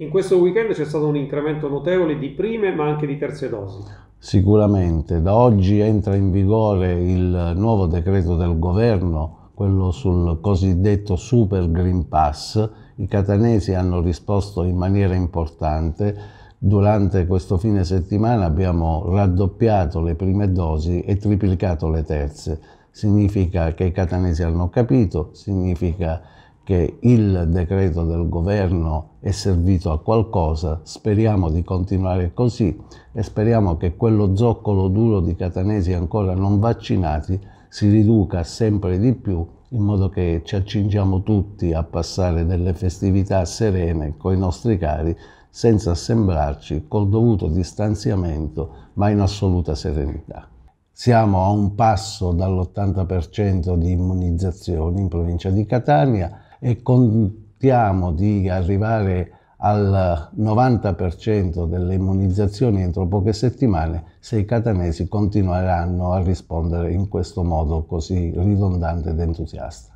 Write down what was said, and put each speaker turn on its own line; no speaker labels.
In questo weekend c'è stato un incremento notevole di prime ma anche di terze dosi. Sicuramente, da oggi entra in vigore il nuovo decreto del governo, quello sul cosiddetto Super Green Pass. I catanesi hanno risposto in maniera importante. Durante questo fine settimana abbiamo raddoppiato le prime dosi e triplicato le terze. Significa che i catanesi hanno capito, significa che il decreto del governo è servito a qualcosa, speriamo di continuare così e speriamo che quello zoccolo duro di catanesi ancora non vaccinati si riduca sempre di più in modo che ci accingiamo tutti a passare delle festività serene con i nostri cari senza sembrarci col dovuto distanziamento ma in assoluta serenità. Siamo a un passo dall'80% di immunizzazioni in provincia di Catania, e contiamo di arrivare al 90% delle immunizzazioni entro poche settimane se i catanesi continueranno a rispondere in questo modo così ridondante ed entusiasta.